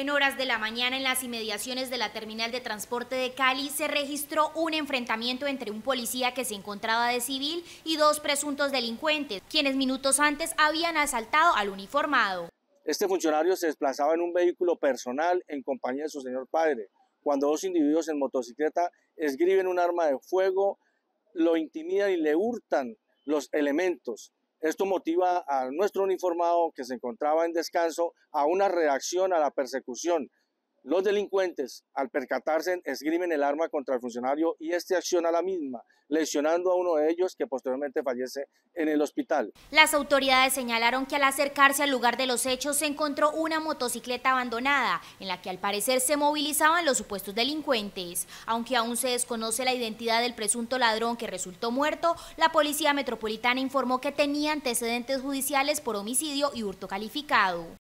En horas de la mañana, en las inmediaciones de la terminal de transporte de Cali, se registró un enfrentamiento entre un policía que se encontraba de civil y dos presuntos delincuentes, quienes minutos antes habían asaltado al uniformado. Este funcionario se desplazaba en un vehículo personal en compañía de su señor padre, cuando dos individuos en motocicleta escriben un arma de fuego, lo intimidan y le hurtan los elementos. Esto motiva a nuestro uniformado que se encontraba en descanso a una reacción a la persecución los delincuentes, al percatarse, esgrimen el arma contra el funcionario y este acciona la misma, lesionando a uno de ellos que posteriormente fallece en el hospital. Las autoridades señalaron que al acercarse al lugar de los hechos se encontró una motocicleta abandonada, en la que al parecer se movilizaban los supuestos delincuentes. Aunque aún se desconoce la identidad del presunto ladrón que resultó muerto, la Policía Metropolitana informó que tenía antecedentes judiciales por homicidio y hurto calificado.